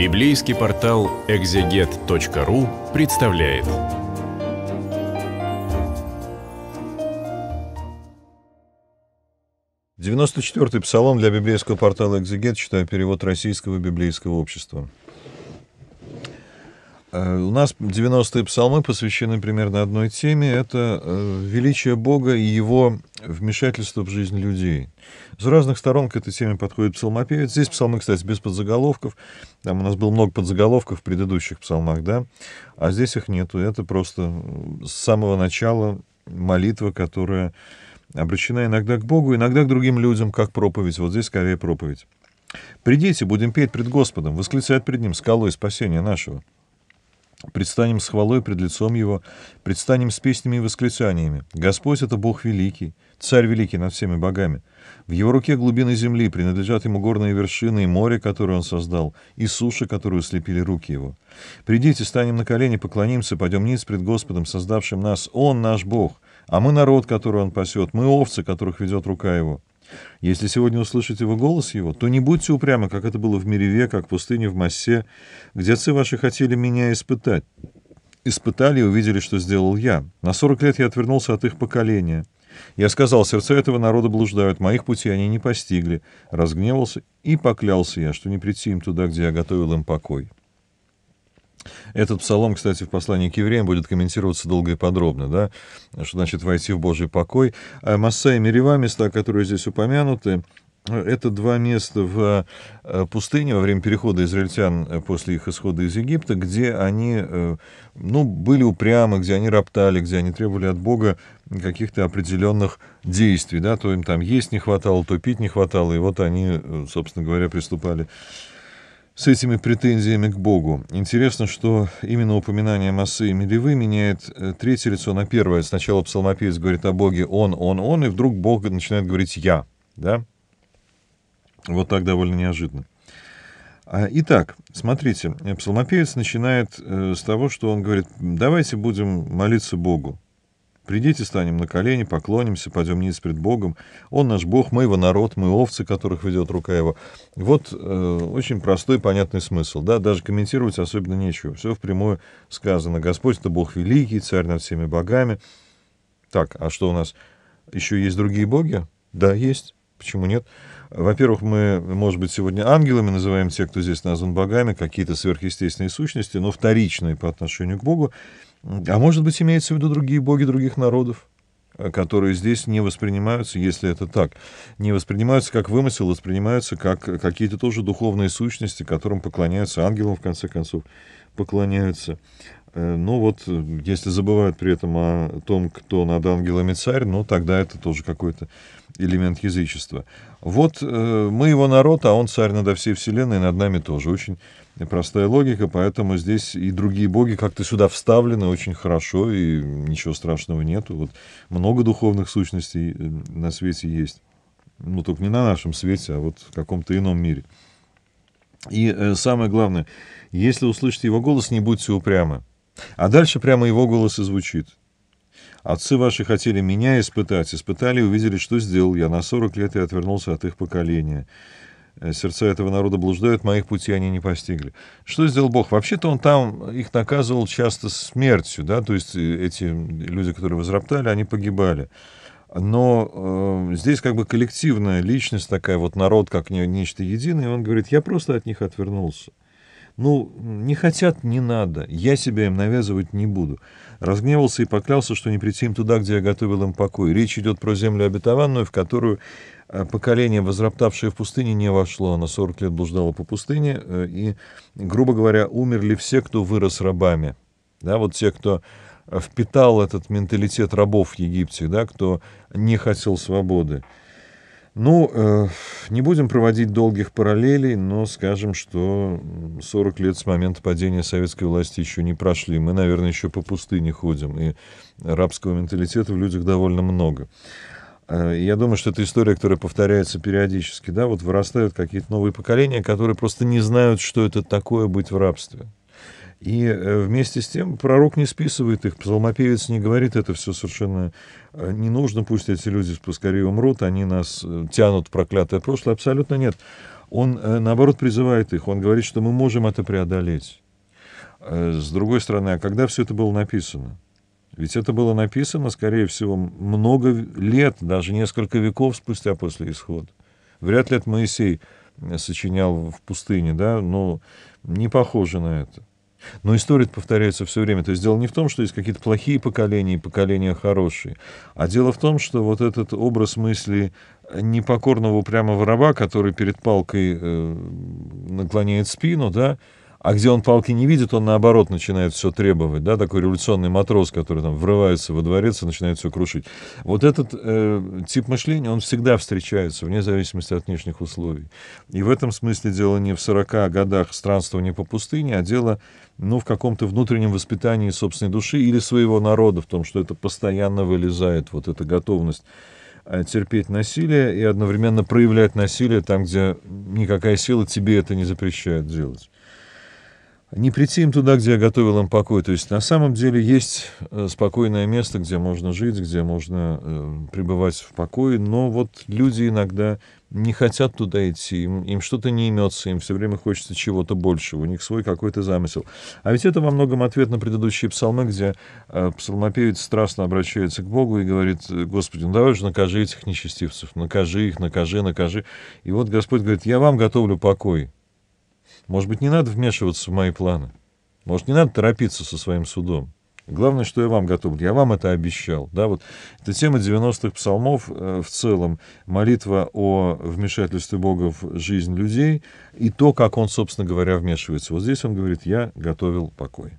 Библейский портал экзегет.ру представляет. Девяносто четвертый псалом для библейского портала «Экзегет» читаю перевод Российского библейского общества. Э, у нас 90-е псалмы посвящены примерно одной теме. Это э, величие Бога и его вмешательство в жизнь людей. С разных сторон к этой теме подходит псалмопевец. Здесь псалмы, кстати, без подзаголовков. Там у нас было много подзаголовков в предыдущих псалмах, да? А здесь их нету. Это просто э, с самого начала молитва, которая обращена иногда к Богу, иногда к другим людям, как проповедь. Вот здесь скорее проповедь. «Придите, будем петь пред Господом, восклицать пред Ним скалой спасения нашего». Предстанем с хвалой пред лицом Его, предстанем с песнями и восклицаниями. Господь — это Бог великий, Царь великий над всеми богами. В Его руке глубины земли, принадлежат Ему горные вершины и море, которое Он создал, и суши, которую слепили руки Его. Придите, станем на колени, поклонимся, пойдем низ пред Господом, создавшим нас. Он наш Бог, а мы народ, который Он пасет, мы овцы, которых ведет рука Его. Если сегодня услышите вы голос его, то не будьте упрямы, как это было в Мереве, как в пустыне в Массе, где отцы ваши хотели меня испытать. Испытали и увидели, что сделал я. На сорок лет я отвернулся от их поколения. Я сказал, сердца этого народа блуждают, моих путей они не постигли. Разгневался и поклялся я, что не прийти им туда, где я готовил им покой». Этот псалом, кстати, в послании к евреям будет комментироваться долго и подробно, да, что значит «войти в Божий покой». А Масса и Мерева, места, которые здесь упомянуты, это два места в э, пустыне во время перехода израильтян э, после их исхода из Египта, где они э, ну, были упрямы, где они роптали, где они требовали от Бога каких-то определенных действий. Да? То им там есть не хватало, то пить не хватало, и вот они, собственно говоря, приступали с этими претензиями к Богу. Интересно, что именно упоминание Масы и Мелевы меняет э, третье лицо на первое. Сначала псалмопевец говорит о Боге «он, он, он», и вдруг Бог начинает говорить «я». Да? Вот так довольно неожиданно. А, итак, смотрите, псалмопевец начинает э, с того, что он говорит «давайте будем молиться Богу». Придите, станем на колени, поклонимся, пойдем ниц пред Богом. Он наш Бог, мы его народ, мы овцы, которых ведет рука его. Вот э, очень простой, понятный смысл. Да? Даже комментировать особенно нечего. Все впрямую сказано. Господь — это Бог великий, царь над всеми богами. Так, а что у нас? Еще есть другие боги? Да, есть. Почему нет? Во-первых, мы, может быть, сегодня ангелами называем тех, кто здесь назван богами, какие-то сверхъестественные сущности, но вторичные по отношению к Богу. А может быть, имеется в виду другие боги других народов, э, которые здесь не воспринимаются, если это так, не воспринимаются как вымысел, воспринимаются как э, какие-то тоже духовные сущности, которым поклоняются, ангелам, в конце концов, поклоняются. Э, ну вот, если забывают при этом о том, кто над ангелами царь, ну тогда это тоже какой-то элемент язычества. Вот э, мы его народ, а он царь надо всей вселенной, над нами тоже. Очень простая логика, поэтому здесь и другие боги как-то сюда вставлены очень хорошо, и ничего страшного нету. Вот много духовных сущностей э, на свете есть. Ну, только не на нашем свете, а вот в каком-то ином мире. И э, самое главное, если услышите его голос, не будьте упрямы. А дальше прямо его голос и звучит. Отцы ваши хотели меня испытать, испытали и увидели, что сделал я. На сорок лет я отвернулся от их поколения. Э, сердца этого народа блуждают, моих путей они не постигли. Что сделал Бог? Вообще-то он там их наказывал часто смертью, да, то есть э, эти люди, которые возроптали, они погибали. Но э, здесь как бы коллективная личность такая, вот народ как нечто единое, и он говорит, я просто от них отвернулся. Ну, не хотят, не надо. Я себя им навязывать не буду. Разгневался и поклялся, что не прийти им туда, где я готовил им покой. Речь идет про землю обетованную, в которую э, поколение, возроптавшее в пустыне, не вошло. Оно 40 лет блуждало по пустыне, э, и, грубо говоря, умерли все, кто вырос рабами. Да, вот те, кто э, впитал этот менталитет рабов в Египте, да, кто не хотел свободы. Ну, э, не будем проводить долгих параллелей, но скажем, что 40 лет с момента падения советской власти еще не прошли. Мы, наверное, еще по пустыне ходим, и рабского менталитета в людях довольно много. Э, я думаю, что это история, которая повторяется периодически. Да? Вот вырастают какие-то новые поколения, которые просто не знают, что это такое быть в рабстве. И э, вместе с тем пророк не списывает их, псалмопевец не говорит, это все совершенно э, не нужно, пусть эти люди поскорее умрут, они нас э, тянут в проклятое прошлое, абсолютно нет. Он, наоборот, призывает их, он говорит, что мы можем это преодолеть. С другой стороны, а когда все это было написано? Ведь это было написано, скорее всего, много лет, даже несколько веков спустя после исхода. Вряд ли это Моисей сочинял в пустыне, да, но не похоже на это. Но история повторяется все время. То есть дело не в том, что есть какие-то плохие поколения и поколения хорошие, а дело в том, что вот этот образ мысли непокорного упрямого раба, который перед палкой э, наклоняет спину, да, а где он палки не видит, он наоборот начинает все требовать, да, такой революционный матрос, который там врывается во дворец и начинает все крушить. Вот этот э, тип мышления, он всегда встречается, вне зависимости от внешних условий. И в этом смысле дело не в 40 годах странствования по пустыне, а дело, ну, в каком-то внутреннем воспитании собственной души или своего народа, в том, что это постоянно вылезает, вот эта готовность э, терпеть насилие и одновременно проявлять насилие там, где никакая сила тебе это не запрещает делать не прийти им туда, где я готовил им покой. То есть на самом деле есть э, спокойное место, где можно жить, где можно э, пребывать в покое, но вот люди иногда не хотят туда идти, им, им что-то не имется, им все время хочется чего-то большего, у них свой какой-то замысел. А ведь это во многом ответ на предыдущие псалмы, где э, псалмопевец страстно обращается к Богу и говорит, э, Господи, ну давай же накажи этих нечестивцев, накажи их, накажи, накажи. И вот Господь говорит, я вам готовлю покой, может быть, не надо вмешиваться в мои планы? Может, не надо торопиться со своим судом? Главное, что я вам готов. Я вам это обещал. Да, вот Это тема 90-х псалмов э, в целом, молитва о вмешательстве Бога в жизнь людей и то, как он, собственно говоря, вмешивается. Вот здесь он говорит, я готовил покой.